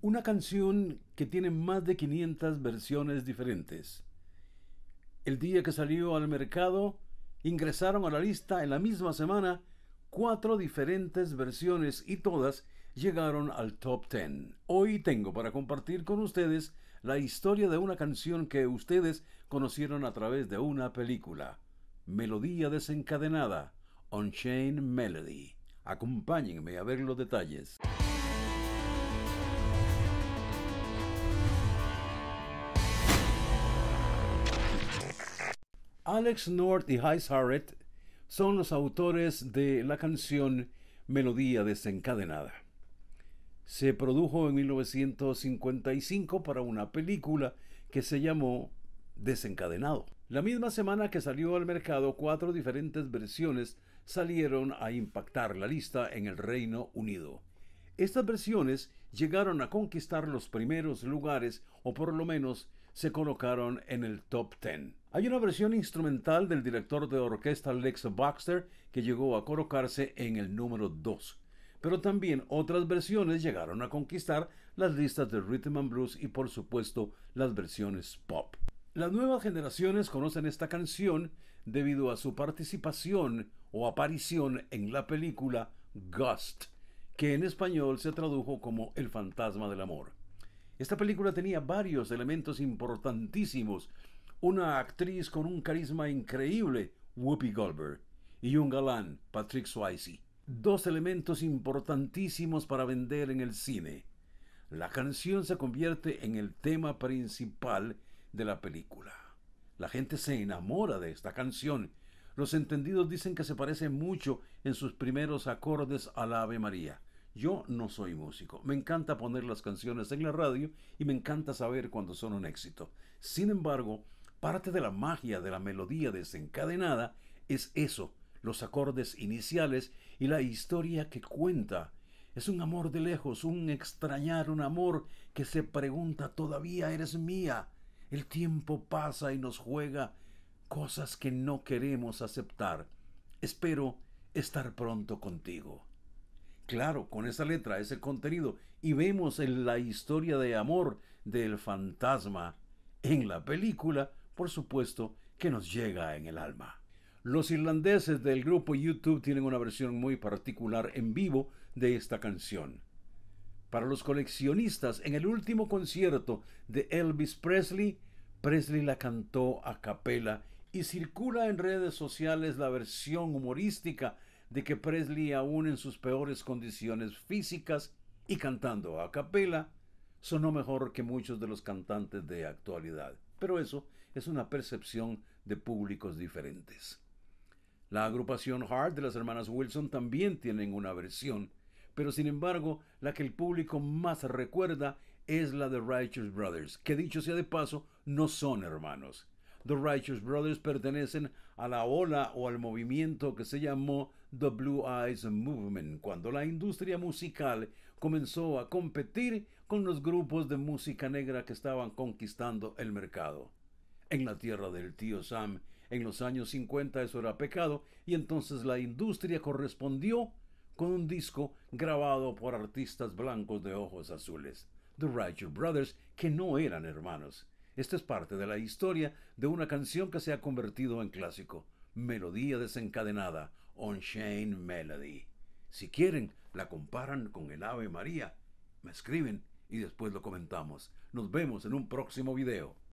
Una canción que tiene más de 500 versiones diferentes. El día que salió al mercado, ingresaron a la lista en la misma semana cuatro diferentes versiones y todas llegaron al top 10. Hoy tengo para compartir con ustedes la historia de una canción que ustedes conocieron a través de una película. Melodía desencadenada, on chain Melody. Acompáñenme a ver los detalles. Alex North y Heis Harrett son los autores de la canción Melodía desencadenada. Se produjo en 1955 para una película que se llamó Desencadenado. La misma semana que salió al mercado, cuatro diferentes versiones salieron a impactar la lista en el Reino Unido. Estas versiones llegaron a conquistar los primeros lugares o por lo menos se colocaron en el top Ten. Hay una versión instrumental del director de orquesta Lex Baxter que llegó a colocarse en el número 2, pero también otras versiones llegaron a conquistar las listas de rhythm and blues y por supuesto las versiones pop. Las nuevas generaciones conocen esta canción debido a su participación o aparición en la película Ghost, que en español se tradujo como El fantasma del amor. Esta película tenía varios elementos importantísimos una actriz con un carisma increíble, Whoopi Goldberg, y un galán, Patrick Swayze. Dos elementos importantísimos para vender en el cine. La canción se convierte en el tema principal de la película. La gente se enamora de esta canción. Los entendidos dicen que se parece mucho en sus primeros acordes a la Ave María. Yo no soy músico. Me encanta poner las canciones en la radio y me encanta saber cuando son un éxito. Sin embargo, Parte de la magia de la melodía desencadenada es eso, los acordes iniciales y la historia que cuenta. Es un amor de lejos, un extrañar, un amor que se pregunta todavía eres mía. El tiempo pasa y nos juega cosas que no queremos aceptar. Espero estar pronto contigo. Claro, con esa letra, ese contenido, y vemos en la historia de amor del fantasma en la película por supuesto, que nos llega en el alma. Los irlandeses del grupo YouTube tienen una versión muy particular en vivo de esta canción. Para los coleccionistas, en el último concierto de Elvis Presley, Presley la cantó a capela y circula en redes sociales la versión humorística de que Presley, aún en sus peores condiciones físicas y cantando a capela, sonó mejor que muchos de los cantantes de actualidad pero eso es una percepción de públicos diferentes. La agrupación Hart de las hermanas Wilson también tienen una versión, pero sin embargo la que el público más recuerda es la de Righteous Brothers, que dicho sea de paso, no son hermanos. The Righteous Brothers pertenecen a la ola o al movimiento que se llamó The Blue Eyes Movement, cuando la industria musical comenzó a competir con los grupos de música negra que estaban conquistando el mercado. En la tierra del tío Sam, en los años 50 eso era pecado y entonces la industria correspondió con un disco grabado por artistas blancos de ojos azules, The Righteous Brothers, que no eran hermanos. Esta es parte de la historia de una canción que se ha convertido en clásico, Melodía desencadenada, on Shane Melody. Si quieren, la comparan con el Ave María. Me escriben y después lo comentamos. Nos vemos en un próximo video.